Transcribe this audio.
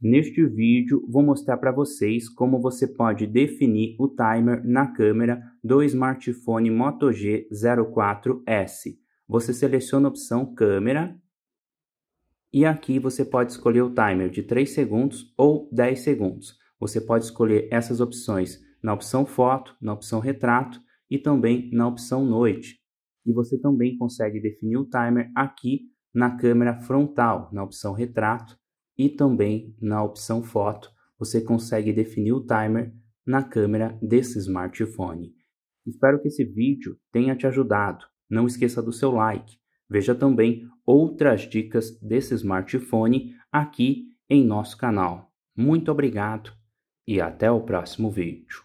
Neste vídeo vou mostrar para vocês como você pode definir o timer na câmera do smartphone Moto G 04S. Você seleciona a opção câmera e aqui você pode escolher o timer de 3 segundos ou 10 segundos. Você pode escolher essas opções na opção foto, na opção retrato e também na opção noite. E você também consegue definir o timer aqui na câmera frontal, na opção retrato e também na opção foto você consegue definir o timer na câmera desse smartphone. Espero que esse vídeo tenha te ajudado. Não esqueça do seu like. Veja também outras dicas desse smartphone aqui em nosso canal. Muito obrigado e até o próximo vídeo.